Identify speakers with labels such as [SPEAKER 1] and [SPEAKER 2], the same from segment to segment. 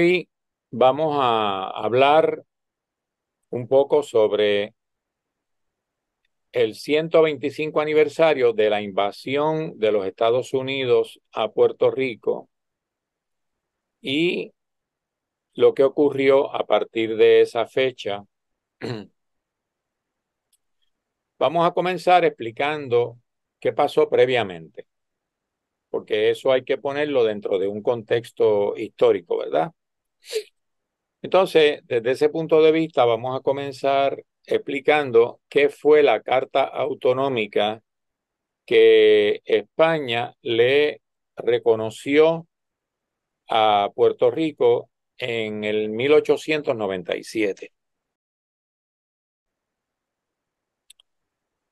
[SPEAKER 1] Hoy vamos a hablar un poco sobre el 125 aniversario de la invasión de los Estados Unidos a Puerto Rico y lo que ocurrió a partir de esa fecha. Vamos a comenzar explicando qué pasó previamente, porque eso hay que ponerlo dentro de un contexto histórico, ¿verdad? Entonces, desde ese punto de vista, vamos a comenzar explicando qué fue la Carta Autonómica que España le reconoció a Puerto Rico en el 1897.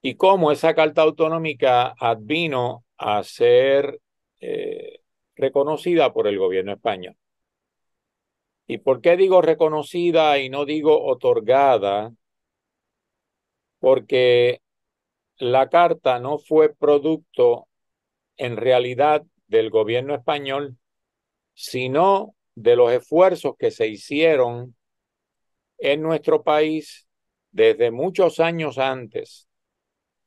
[SPEAKER 1] Y cómo esa Carta Autonómica advino a ser eh, reconocida por el gobierno español. ¿Y por qué digo reconocida y no digo otorgada? Porque la carta no fue producto en realidad del gobierno español, sino de los esfuerzos que se hicieron en nuestro país desde muchos años antes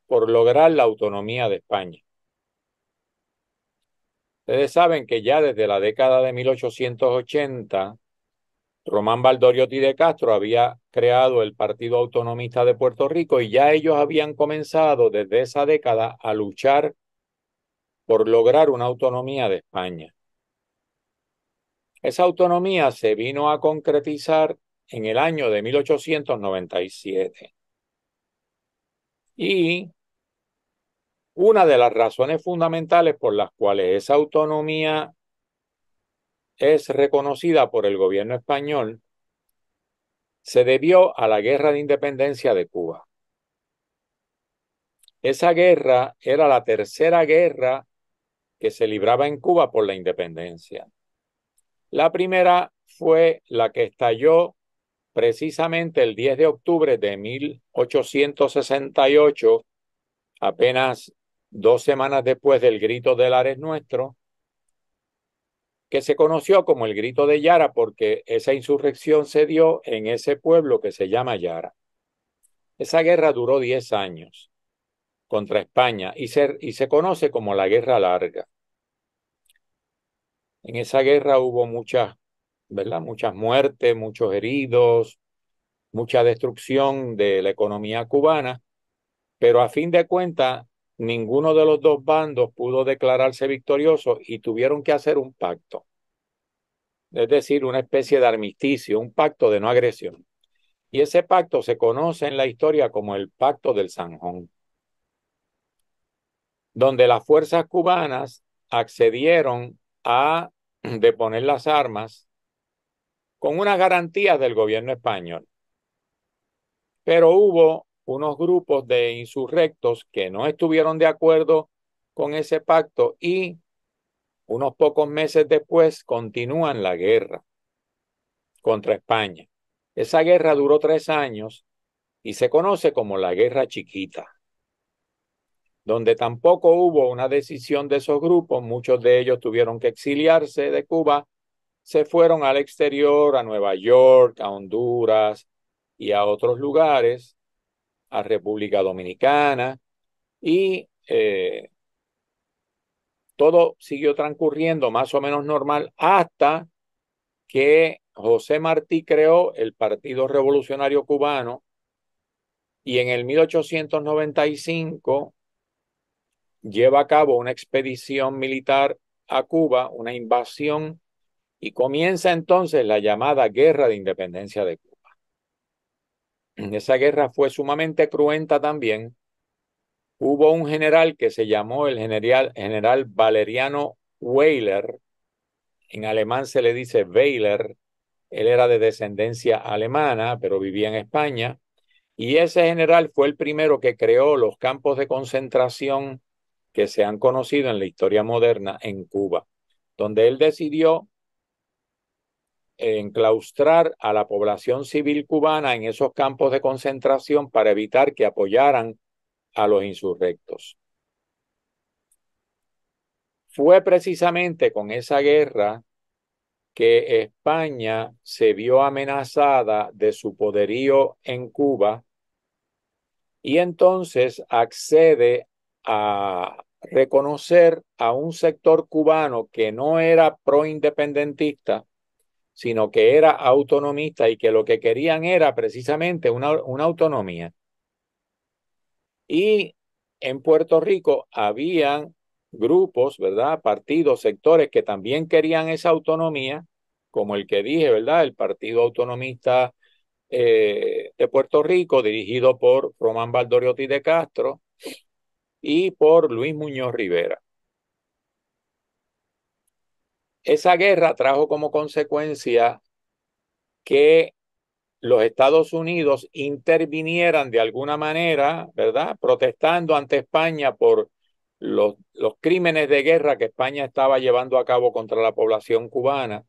[SPEAKER 1] por lograr la autonomía de España. Ustedes saben que ya desde la década de 1880 Román Valdoriotti de Castro había creado el Partido Autonomista de Puerto Rico y ya ellos habían comenzado desde esa década a luchar por lograr una autonomía de España. Esa autonomía se vino a concretizar en el año de 1897. Y una de las razones fundamentales por las cuales esa autonomía es reconocida por el gobierno español se debió a la Guerra de Independencia de Cuba. Esa guerra era la tercera guerra que se libraba en Cuba por la independencia. La primera fue la que estalló precisamente el 10 de octubre de 1868, apenas dos semanas después del grito del Ares Nuestro, que se conoció como el grito de Yara porque esa insurrección se dio en ese pueblo que se llama Yara. Esa guerra duró 10 años contra España y se, y se conoce como la Guerra Larga. En esa guerra hubo ¿verdad? Muchas muertes, muchos heridos, mucha destrucción de la economía cubana, pero a fin de cuentas ninguno de los dos bandos pudo declararse victorioso y tuvieron que hacer un pacto. Es decir, una especie de armisticio, un pacto de no agresión. Y ese pacto se conoce en la historia como el Pacto del Sanjón, donde las fuerzas cubanas accedieron a deponer las armas con unas garantías del gobierno español. Pero hubo unos grupos de insurrectos que no estuvieron de acuerdo con ese pacto y unos pocos meses después continúan la guerra contra España. Esa guerra duró tres años y se conoce como la Guerra Chiquita, donde tampoco hubo una decisión de esos grupos, muchos de ellos tuvieron que exiliarse de Cuba, se fueron al exterior, a Nueva York, a Honduras y a otros lugares, a República Dominicana y eh, todo siguió transcurriendo más o menos normal hasta que José Martí creó el Partido Revolucionario Cubano y en el 1895 lleva a cabo una expedición militar a Cuba, una invasión, y comienza entonces la llamada Guerra de Independencia de Cuba. Esa guerra fue sumamente cruenta también. Hubo un general que se llamó el general, general Valeriano Weyler, en alemán se le dice Weyler, él era de descendencia alemana, pero vivía en España, y ese general fue el primero que creó los campos de concentración que se han conocido en la historia moderna en Cuba, donde él decidió enclaustrar a la población civil cubana en esos campos de concentración para evitar que apoyaran a los insurrectos. Fue precisamente con esa guerra que España se vio amenazada de su poderío en Cuba y entonces accede a reconocer a un sector cubano que no era proindependentista, sino que era autonomista y que lo que querían era precisamente una, una autonomía. Y en Puerto Rico habían grupos, ¿verdad? Partidos, sectores que también querían esa autonomía, como el que dije, ¿verdad? El Partido Autonomista eh, de Puerto Rico, dirigido por Román Valdoriotti de Castro y por Luis Muñoz Rivera. Esa guerra trajo como consecuencia que los Estados Unidos intervinieran de alguna manera, ¿verdad? Protestando ante España por los, los, crímenes de guerra que España estaba llevando a cabo contra la población cubana.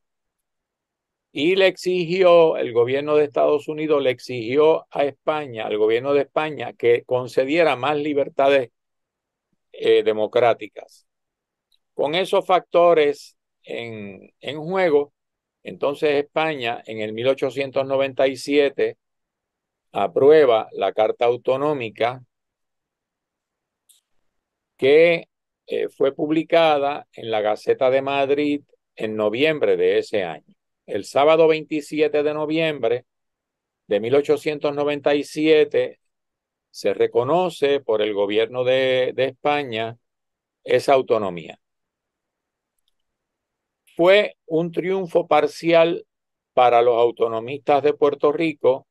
[SPEAKER 1] Y le exigió, el gobierno de Estados Unidos le exigió a España, al gobierno de España, que concediera más libertades eh, democráticas. Con esos factores en, juego. Entonces España en el 1897 aprueba la Carta Autonómica que eh, fue publicada en la Gaceta de Madrid en noviembre de ese año. El sábado 27 de noviembre de 1897 se reconoce por el gobierno de España esa autonomía fue un triunfo parcial para los autonomistas de Puerto Rico,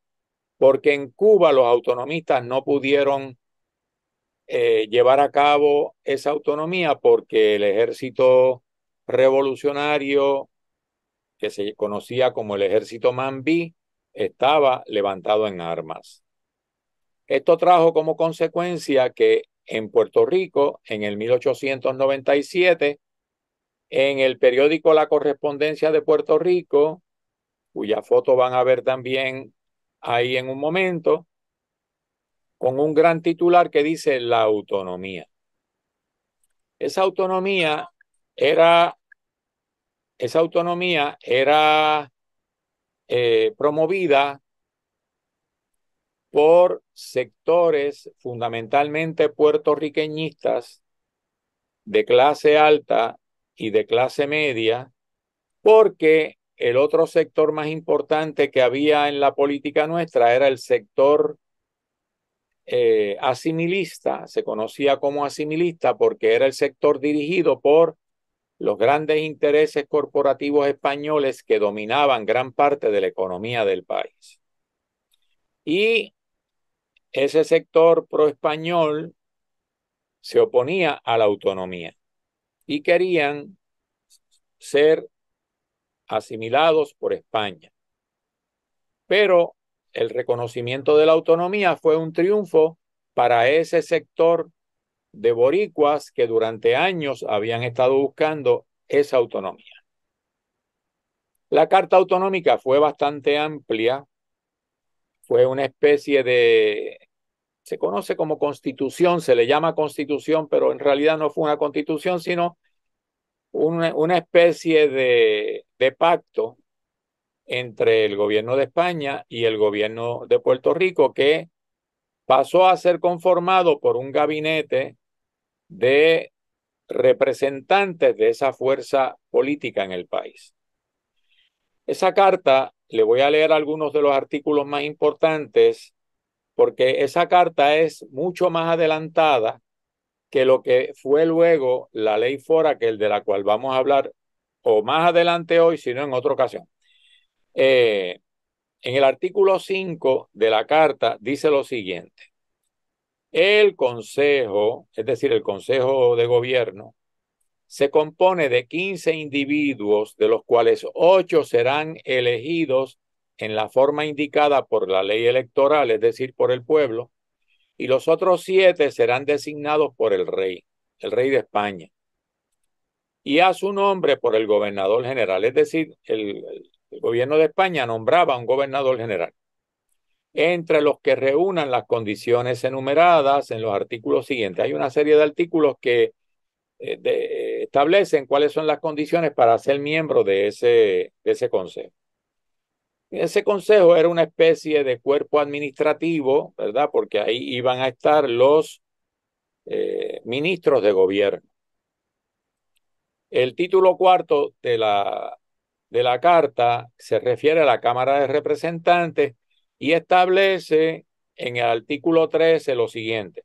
[SPEAKER 1] porque en Cuba los autonomistas no pudieron eh, llevar a cabo esa autonomía porque el ejército revolucionario, que se conocía como el ejército Mambí, estaba levantado en armas. Esto trajo como consecuencia que en Puerto Rico, en el 1897, en el periódico La Correspondencia de Puerto Rico, cuya foto van a ver también ahí en un momento, con un gran titular que dice la autonomía. Esa autonomía era, esa autonomía era eh, promovida por sectores fundamentalmente puertorriqueñistas de clase alta y de clase media, porque el otro sector más importante que había en la política nuestra era el sector eh, asimilista, se conocía como asimilista porque era el sector dirigido por los grandes intereses corporativos españoles que dominaban gran parte de la economía del país. Y ese sector proespañol se oponía a la autonomía y querían ser asimilados por España. Pero el reconocimiento de la autonomía fue un triunfo para ese sector de boricuas que durante años habían estado buscando esa autonomía. La Carta Autonómica fue bastante amplia, fue una especie de se conoce como constitución, se le llama constitución, pero en realidad no fue una constitución, sino una, especie de, de pacto entre el gobierno de España y el gobierno de Puerto Rico que pasó a ser conformado por un gabinete de representantes de esa fuerza política en el país. Esa carta, le voy a leer algunos de los artículos más importantes, porque esa carta es mucho más adelantada que lo que fue luego la ley Fora, que el de la cual vamos a hablar o más adelante hoy, sino en otra ocasión. Eh, en el artículo 5 de la carta dice lo siguiente. El Consejo, es decir, el Consejo de Gobierno, se compone de 15 individuos, de los cuales 8 serán elegidos en la forma indicada por la ley electoral, es decir, por el pueblo, y los otros siete serán designados por el rey, el rey de España, y a su nombre por el gobernador general, es decir, el, gobierno de España nombraba a un gobernador general, entre los que reúnan las condiciones enumeradas en los artículos siguientes. Hay una serie de artículos que eh, establecen cuáles son las condiciones para ser miembro de ese, de ese consejo. Ese consejo era una especie de cuerpo administrativo, ¿verdad? Porque ahí iban a estar los eh, ministros de gobierno. El título cuarto de la, de la carta se refiere a la Cámara de Representantes y establece en el artículo 13 lo siguiente.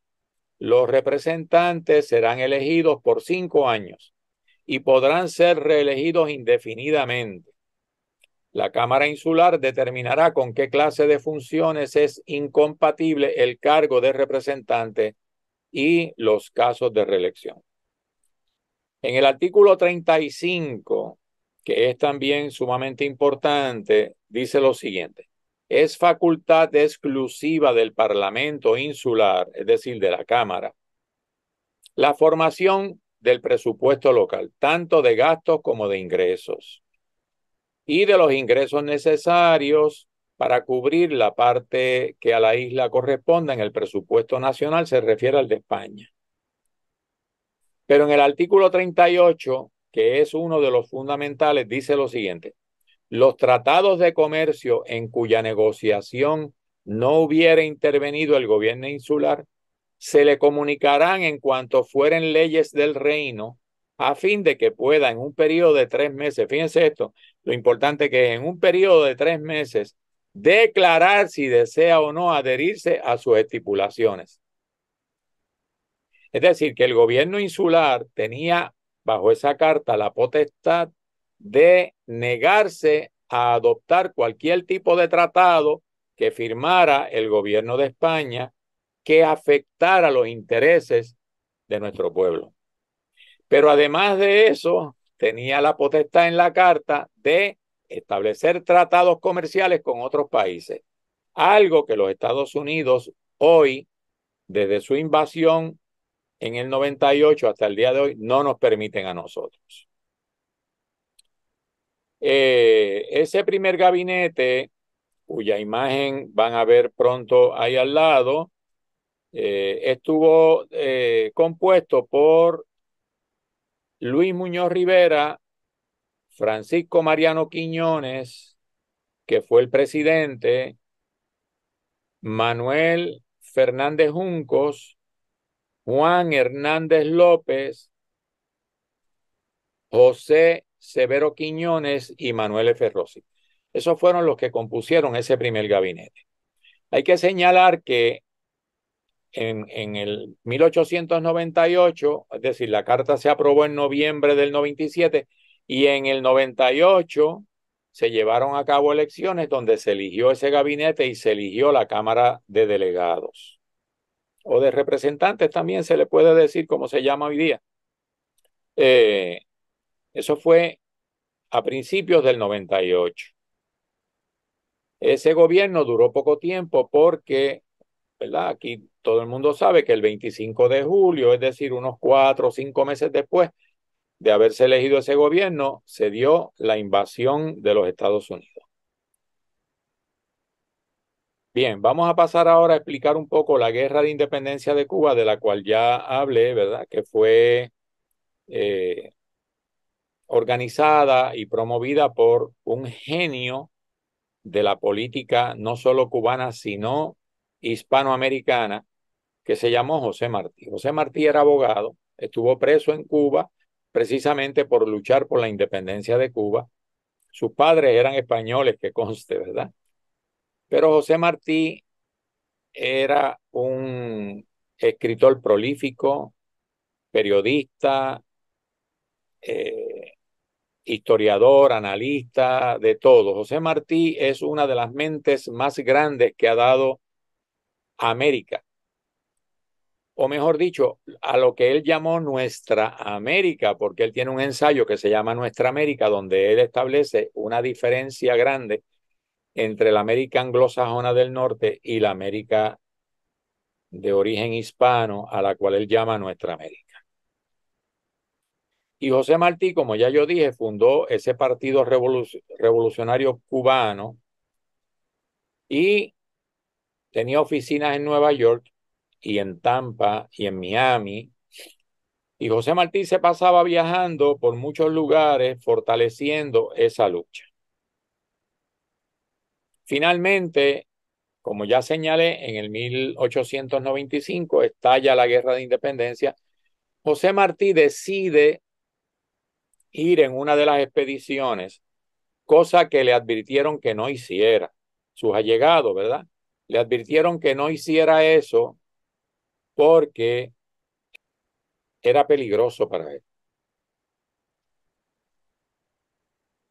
[SPEAKER 1] Los representantes serán elegidos por cinco años y podrán ser reelegidos indefinidamente. La Cámara Insular determinará con qué clase de funciones es incompatible el cargo de representante y los casos de reelección. En el artículo 35, que es también sumamente importante, dice lo siguiente. Es facultad exclusiva del Parlamento insular, es decir, de la Cámara, la formación del presupuesto local, tanto de gastos como de ingresos y de los ingresos necesarios para cubrir la parte que a la isla corresponda en el presupuesto nacional, se refiere al de España. Pero en el artículo 38, que es uno de los fundamentales, dice lo siguiente, los tratados de comercio en cuya negociación no hubiera intervenido el gobierno insular, se le comunicarán en cuanto fueren leyes del reino, a fin de que pueda en un periodo de tres meses, fíjense esto, lo importante que en un periodo de tres meses declarar si desea o no adherirse a sus estipulaciones. Es decir, que el gobierno insular tenía bajo esa carta la potestad de negarse a adoptar cualquier tipo de tratado que firmara el gobierno de España que afectara los intereses de nuestro pueblo. Pero además de eso, tenía la potestad en la carta de establecer tratados comerciales con otros países, algo que los Estados Unidos hoy, desde su invasión en el 98 hasta el día de hoy, no nos permiten a nosotros. Eh, ese primer gabinete, cuya imagen van a ver pronto ahí al lado, eh, estuvo eh, compuesto por Luis Muñoz Rivera, Francisco Mariano Quiñones, que fue el presidente, Manuel Fernández Juncos, Juan Hernández López, José Severo Quiñones y Manuel Ferrosi. Esos fueron los que compusieron ese primer gabinete. Hay que señalar que en, el 1898, es decir, la carta se aprobó en noviembre del 97 y en el 98 se llevaron a cabo elecciones donde se eligió ese gabinete y se eligió la Cámara de Delegados o de representantes también se le puede decir cómo se llama hoy día. Eh, eso fue a principios del 98. Ese gobierno duró poco tiempo porque ¿verdad? Aquí todo el mundo sabe que el 25 de julio, es decir, unos cuatro o cinco meses después de haberse elegido ese gobierno, se dio la invasión de los Estados Unidos. Bien, vamos a pasar ahora a explicar un poco la guerra de independencia de Cuba, de la cual ya hablé, ¿verdad? Que fue eh, organizada y promovida por un genio de la política, no solo cubana, sino hispanoamericana que se llamó José Martí. José Martí era abogado, estuvo preso en Cuba precisamente por luchar por la independencia de Cuba. Sus padres eran españoles, que conste, ¿verdad? Pero José Martí era un escritor prolífico, periodista, eh, historiador, analista, de todo. José Martí es una de las mentes más grandes que ha dado América. O mejor dicho, a lo que él llamó nuestra América, porque él tiene un ensayo que se llama Nuestra América, donde él establece una diferencia grande entre la América anglosajona del norte y la América de origen hispano, a la cual él llama Nuestra América. Y José Martí, como ya yo dije, fundó ese partido revolucionario cubano y tenía oficinas en Nueva York y en Tampa y en Miami. Y José Martí se pasaba viajando por muchos lugares fortaleciendo esa lucha. Finalmente, como ya señalé, en el 1895 estalla la Guerra de Independencia. José Martí decide ir en una de las expediciones, cosa que le advirtieron que no hiciera sus allegados, ¿verdad? le advirtieron que no hiciera eso porque era peligroso para él.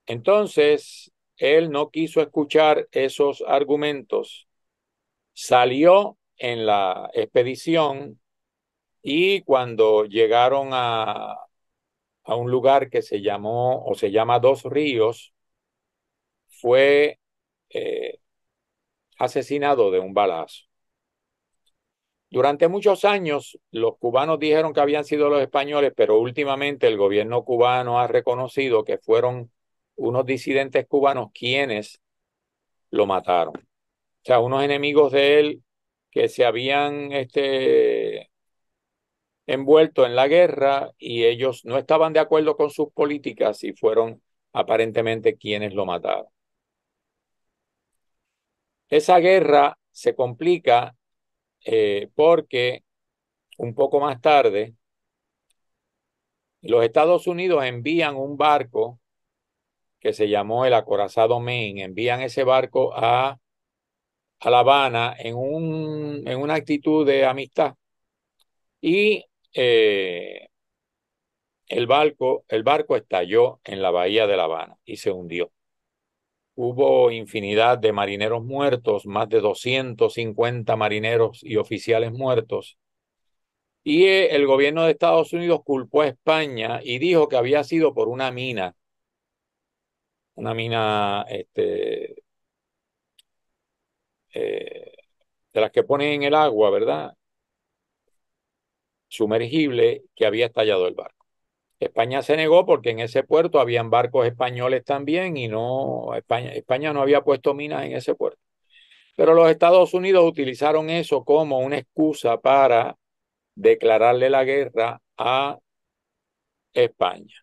[SPEAKER 1] Entonces, él no quiso escuchar esos argumentos, salió en la expedición y cuando llegaron a, un lugar que se llamó o se llama Dos Ríos, fue eh, asesinado de un balazo. Durante muchos años los cubanos dijeron que habían sido los españoles, pero últimamente el gobierno cubano ha reconocido que fueron unos disidentes cubanos quienes lo mataron. O sea, unos enemigos de él que se habían este, envuelto en la guerra y ellos no estaban de acuerdo con sus políticas y fueron aparentemente quienes lo mataron. Esa guerra se complica eh, porque un poco más tarde los Estados Unidos envían un barco que se llamó el acorazado Maine, envían ese barco a, La Habana en, una actitud de amistad. Y eh, el, barco, el barco estalló en la bahía de La Habana y se hundió. Hubo infinidad de marineros muertos, más de 250 marineros y oficiales muertos. Y eh, el gobierno de Estados Unidos culpó a España y dijo que había sido por una mina, una mina este, eh, de las que ponen en el agua, ¿verdad? Sumergible que había estallado el barco. España se negó porque en ese puerto habían barcos españoles también y no España, España no había puesto minas en ese puerto. Pero los Estados Unidos utilizaron eso como una excusa para declararle la guerra a España.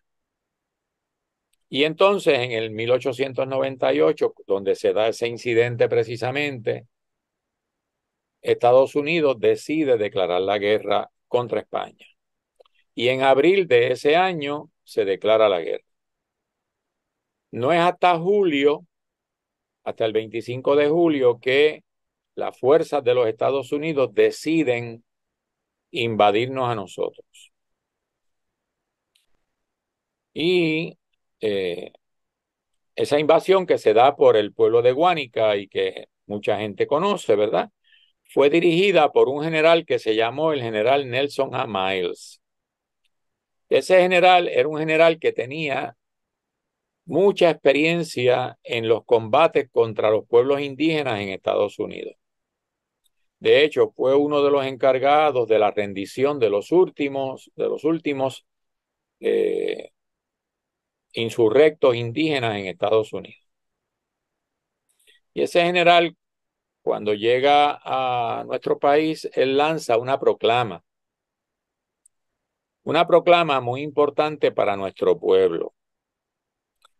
[SPEAKER 1] Y entonces en el 1898, donde se da ese incidente precisamente, Estados Unidos decide declarar la guerra contra España y en abril de ese año se declara la guerra. No es hasta julio, hasta el 25 de julio, que las fuerzas de los Estados Unidos deciden invadirnos a nosotros. Y eh, esa invasión que se da por el pueblo de Guánica y que mucha gente conoce, ¿verdad? Fue dirigida por un general que se llamó el general Nelson A. Miles. Ese general era un general que tenía mucha experiencia en los combates contra los pueblos indígenas en Estados Unidos. De hecho, fue uno de los encargados de la rendición de los últimos, de los últimos eh, insurrectos indígenas en Estados Unidos. Y ese general, cuando llega a nuestro país, él lanza una proclama una proclama muy importante para nuestro pueblo.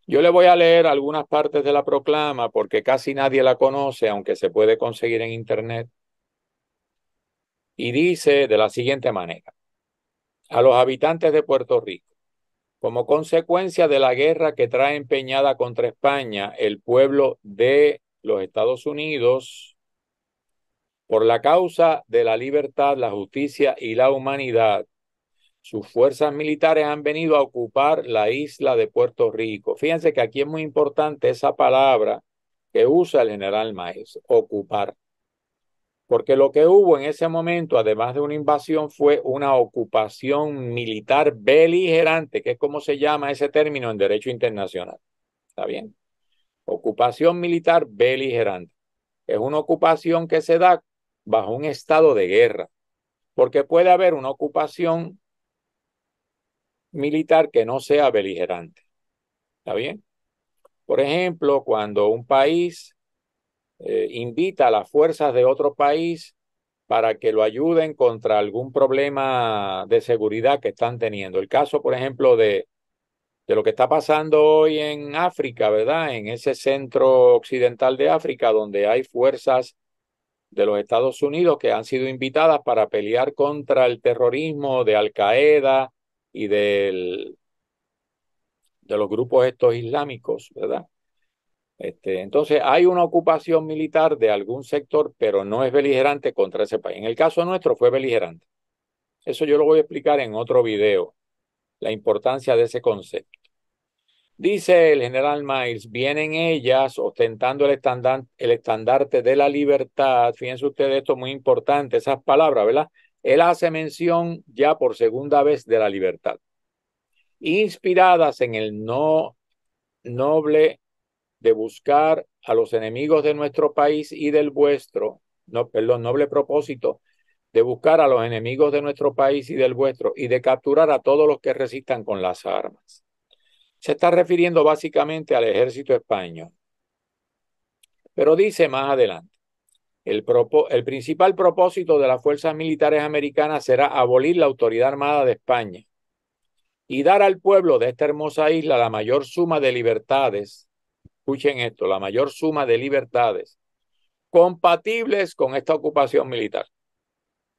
[SPEAKER 1] Yo le voy a leer algunas partes de la proclama porque casi nadie la conoce, aunque se puede conseguir en Internet. Y dice de la siguiente manera, a los habitantes de Puerto Rico, como consecuencia de la guerra que trae empeñada contra España el pueblo de los Estados Unidos, por la causa de la libertad, la justicia y la humanidad, sus fuerzas militares han venido a ocupar la isla de Puerto Rico. Fíjense que aquí es muy importante esa palabra que usa el general Maes, ocupar. Porque lo que hubo en ese momento, además de una invasión, fue una ocupación militar beligerante, que es como se llama ese término en derecho internacional. ¿Está bien? Ocupación militar beligerante. Es una ocupación que se da bajo un estado de guerra, porque puede haber una ocupación militar que no sea beligerante. ¿Está bien? Por ejemplo, cuando un país eh, invita a las fuerzas de otro país para que lo ayuden contra algún problema de seguridad que están teniendo. El caso, por ejemplo, de, de lo que está pasando hoy en África, ¿verdad? En ese centro occidental de África, donde hay fuerzas de los Estados Unidos que han sido invitadas para pelear contra el terrorismo de Al Qaeda, y del, de los grupos estos islámicos, ¿verdad? Este, entonces hay una ocupación militar de algún sector, pero no es beligerante contra ese país. En el caso nuestro fue beligerante. Eso yo lo voy a explicar en otro video, la importancia de ese concepto. Dice el general Miles, vienen ellas ostentando el, el estandarte de la libertad. Fíjense ustedes, esto es muy importante, esas palabras, ¿verdad? él hace mención ya por segunda vez de la libertad. Inspiradas en el no noble de buscar a los enemigos de nuestro país y del vuestro, no, perdón, noble propósito de buscar a los enemigos de nuestro país y del vuestro y de capturar a todos los que resistan con las armas. Se está refiriendo básicamente al ejército español. Pero dice más adelante, el, el principal propósito de las fuerzas militares americanas será abolir la autoridad armada de España y dar al pueblo de esta hermosa isla la mayor suma de libertades, escuchen esto, la mayor suma de libertades compatibles con esta ocupación militar.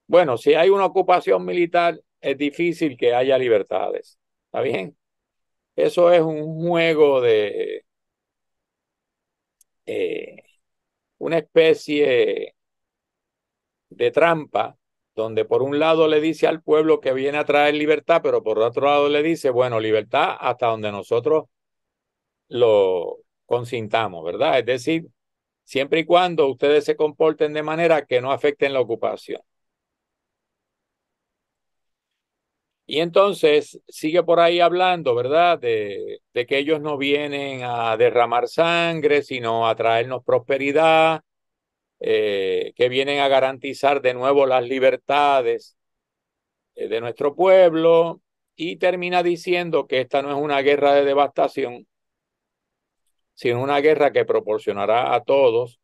[SPEAKER 1] Bueno, si hay una ocupación militar, es difícil que haya libertades. ¿Está bien? Eso es un juego de... Eh, una especie de trampa donde por un lado le dice al pueblo que viene a traer libertad, pero por otro lado le dice, bueno, libertad hasta donde nosotros lo consintamos, ¿verdad? Es decir, siempre y cuando ustedes se comporten de manera que no afecten la ocupación. Y entonces sigue por ahí hablando, ¿verdad? De, que ellos no vienen a derramar sangre, sino a traernos prosperidad, eh, que vienen a garantizar de nuevo las libertades eh, de nuestro pueblo. Y termina diciendo que esta no es una guerra de devastación, sino una guerra que proporcionará a todos,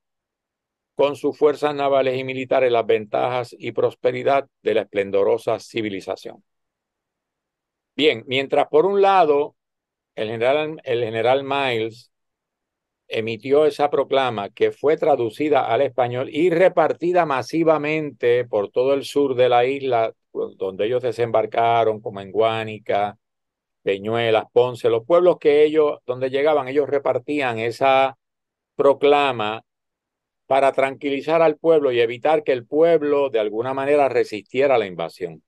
[SPEAKER 1] con sus fuerzas navales y militares, las ventajas y prosperidad de la esplendorosa civilización. Bien, mientras por un lado el general, el general Miles emitió esa proclama que fue traducida al español y repartida masivamente por todo el sur de la isla, donde ellos desembarcaron, como en Guánica, Peñuelas, Ponce, los pueblos que ellos, donde llegaban, ellos repartían esa proclama para tranquilizar al pueblo y evitar que el pueblo de alguna manera resistiera la invasión.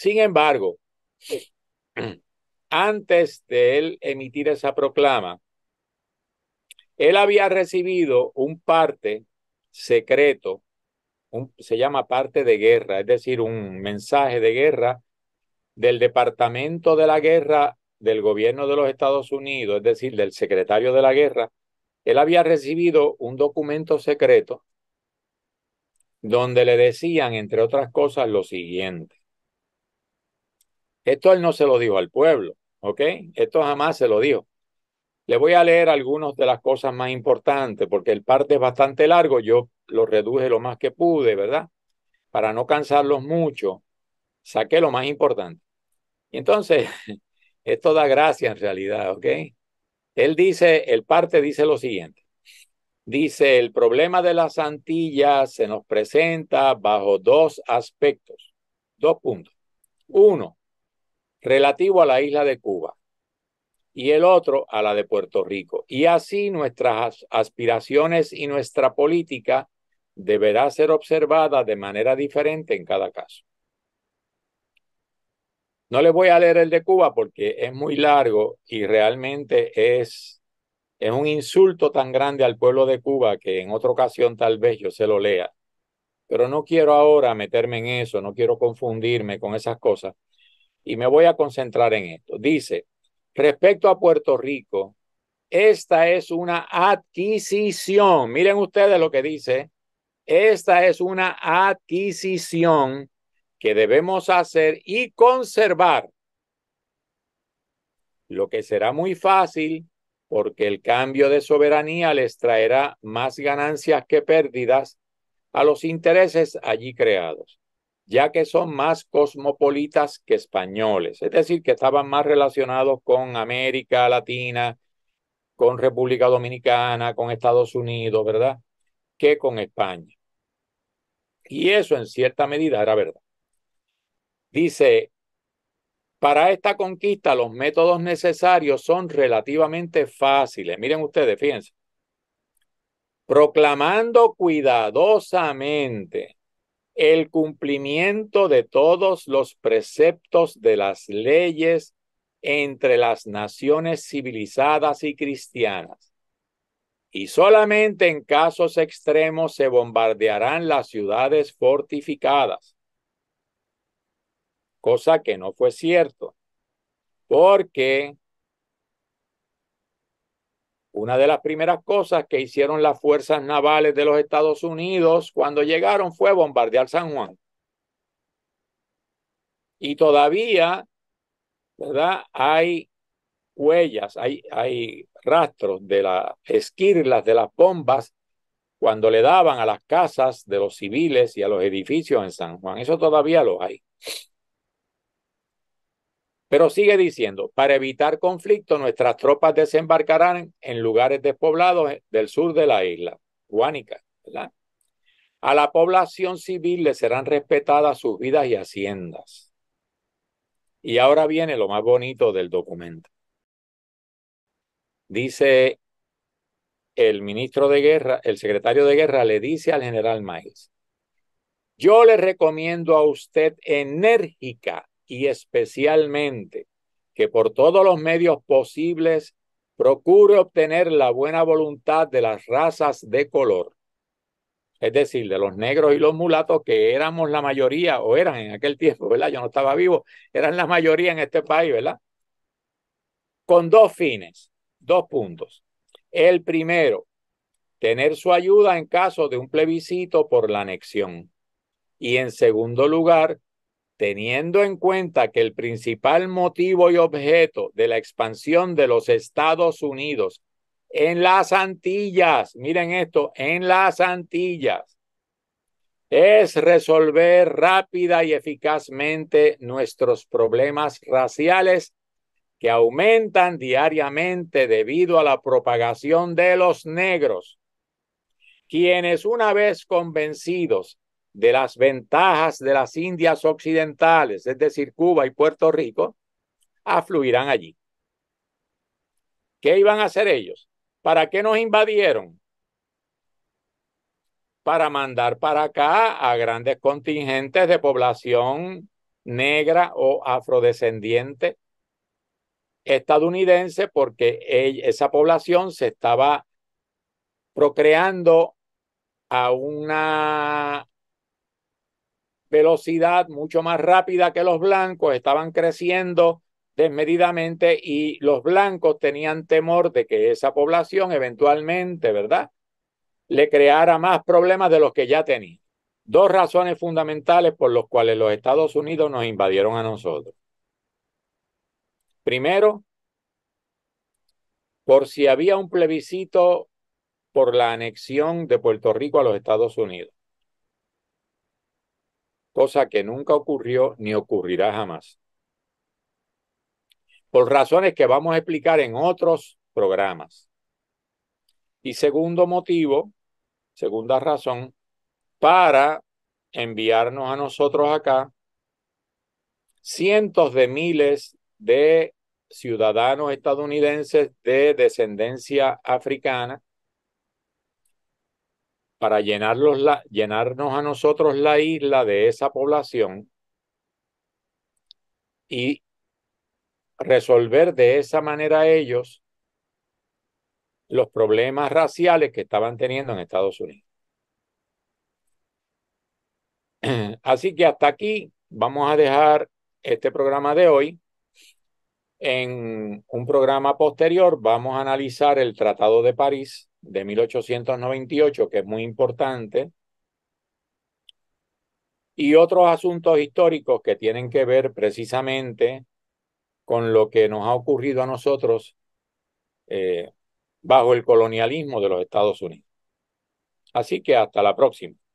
[SPEAKER 1] Sin embargo, antes de él emitir esa proclama, él había recibido un parte secreto, se llama parte de guerra, es decir, un mensaje de guerra del Departamento de la Guerra del gobierno de los Estados Unidos, es decir, del secretario de la guerra, él había recibido un documento secreto donde le decían, entre otras cosas, lo siguiente. Esto él no se lo dijo al pueblo, ¿ok? Esto jamás se lo dijo. Le voy a leer algunas de las cosas más importantes, porque el parte es bastante largo, yo lo reduje lo más que pude, ¿verdad? Para no cansarlos mucho, saqué lo más importante. Y entonces, esto da gracia en realidad, ¿ok? Él dice, el parte dice lo siguiente. Dice, el problema de las Antillas se nos presenta bajo dos aspectos, dos puntos. Uno, relativo a la isla de Cuba y el otro a la de Puerto Rico. Y así nuestras aspiraciones y nuestra política deberá ser observada de manera diferente en cada caso. No les voy a leer el de Cuba porque es muy largo y realmente es, es un insulto tan grande al pueblo de Cuba que en otra ocasión tal vez yo se lo lea. Pero no quiero ahora meterme en eso, no quiero confundirme con esas cosas y me voy a concentrar en esto. Dice, respecto a Puerto Rico, esta es una adquisición. Miren ustedes lo que dice. Esta es una adquisición que debemos hacer y conservar. Lo que será muy fácil porque el cambio de soberanía les traerá más ganancias que pérdidas a los intereses allí creados ya que son más cosmopolitas que españoles, es decir, que estaban más relacionados con América Latina, con República Dominicana, con Estados Unidos, ¿verdad? Que con España. Y eso en cierta medida era verdad. Dice, para esta conquista los métodos necesarios son relativamente fáciles. Miren ustedes, fíjense. Proclamando cuidadosamente el cumplimiento de todos los preceptos de las leyes entre las naciones civilizadas y cristianas. Y solamente en casos extremos se bombardearán las ciudades fortificadas, cosa que no fue cierto, porque una de las primeras cosas que hicieron las fuerzas navales de los Estados Unidos cuando llegaron fue bombardear San Juan. Y todavía, ¿verdad? Hay huellas, hay, hay rastros de las esquirlas de las bombas cuando le daban a las casas de los civiles y a los edificios en San Juan. Eso todavía lo hay. Pero sigue diciendo, para evitar conflicto, nuestras tropas desembarcarán en lugares despoblados del sur de la isla, Guánica. ¿verdad? A la población civil le serán respetadas sus vidas y haciendas. Y ahora viene lo más bonito del documento. Dice el ministro de guerra, el secretario de guerra le dice al general Miles, yo le recomiendo a usted enérgica y especialmente que por todos los medios posibles procure obtener la buena voluntad de las razas de color, es decir, de los negros y los mulatos que éramos la mayoría o eran en aquel tiempo, ¿verdad? Yo no estaba vivo, eran la mayoría en este país, ¿verdad? Con dos fines, dos puntos. El primero, tener su ayuda en caso de un plebiscito por la anexión. Y en segundo lugar, teniendo en cuenta que el principal motivo y objeto de la expansión de los Estados Unidos en las Antillas, miren esto, en las Antillas, es resolver rápida y eficazmente nuestros problemas raciales que aumentan diariamente debido a la propagación de los negros, quienes una vez convencidos de las ventajas de las Indias occidentales, es decir, Cuba y Puerto Rico, afluirán allí. ¿Qué iban a hacer ellos? ¿Para qué nos invadieron? Para mandar para acá a grandes contingentes de población negra o afrodescendiente estadounidense porque esa población se estaba procreando a una velocidad mucho más rápida que los blancos, estaban creciendo desmedidamente y los blancos tenían temor de que esa población eventualmente, ¿verdad?, le creara más problemas de los que ya tenía. Dos razones fundamentales por las cuales los Estados Unidos nos invadieron a nosotros. Primero, por si había un plebiscito por la anexión de Puerto Rico a los Estados Unidos cosa que nunca ocurrió ni ocurrirá jamás. Por razones que vamos a explicar en otros programas. Y segundo motivo, segunda razón, para enviarnos a nosotros acá cientos de miles de ciudadanos estadounidenses de descendencia africana para llenarlos la, llenarnos a nosotros la isla de esa población y resolver de esa manera ellos los problemas raciales que estaban teniendo en Estados Unidos. Así que hasta aquí vamos a dejar este programa de hoy. En un programa posterior vamos a analizar el Tratado de París de 1898, que es muy importante, y otros asuntos históricos que tienen que ver precisamente con lo que nos ha ocurrido a nosotros eh, bajo el colonialismo de los Estados Unidos. Así que hasta la próxima.